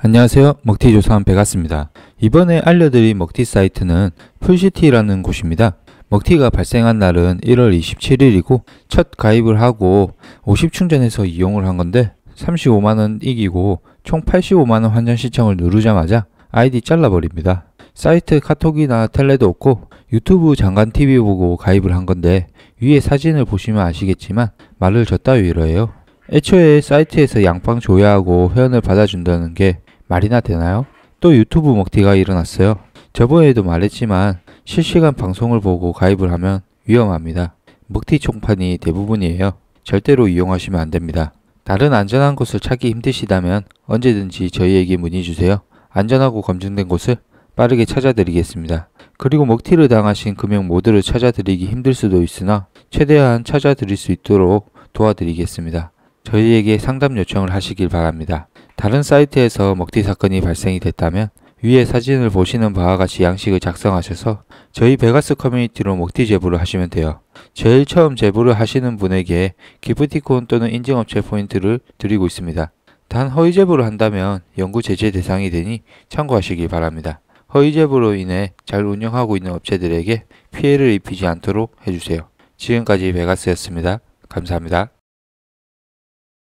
안녕하세요 먹튀조사원 베가스입니다 이번에 알려드릴 먹튀 사이트는 풀시티라는 곳입니다 먹튀가 발생한 날은 1월 27일이고 첫 가입을 하고 50충전해서 이용을 한 건데 35만원 이기고 총 85만원 환전 신청을 누르자마자 아이디 잘라버립니다 사이트 카톡이나 텔레도 없고 유튜브 장관 TV 보고 가입을 한 건데 위에 사진을 보시면 아시겠지만 말을 졌다 위로 해요. 애초에 사이트에서 양방 조회하고 회원을 받아준다는 게 말이나 되나요? 또 유튜브 먹튀가 일어났어요. 저번에도 말했지만 실시간 방송을 보고 가입을 하면 위험합니다. 먹튀 총판이 대부분이에요. 절대로 이용하시면 안됩니다. 다른 안전한 곳을 찾기 힘드시다면 언제든지 저희에게 문의주세요. 안전하고 검증된 곳을 빠르게 찾아드리겠습니다. 그리고 먹튀를 당하신 금융 모두를 찾아드리기 힘들 수도 있으나 최대한 찾아드릴 수 있도록 도와드리겠습니다. 저희에게 상담 요청을 하시길 바랍니다. 다른 사이트에서 먹튀 사건이 발생이 됐다면 위에 사진을 보시는 바와 같이 양식을 작성하셔서 저희 베가스 커뮤니티로 먹튀 제보를 하시면 돼요. 제일 처음 제보를 하시는 분에게 기프티콘 또는 인증업체 포인트를 드리고 있습니다. 단 허위 제보를 한다면 연구 제재 대상이 되니 참고하시기 바랍니다. 허위 제보로 인해 잘 운영하고 있는 업체들에게 피해를 입히지 않도록 해주세요. 지금까지 베가스였습니다. 감사합니다.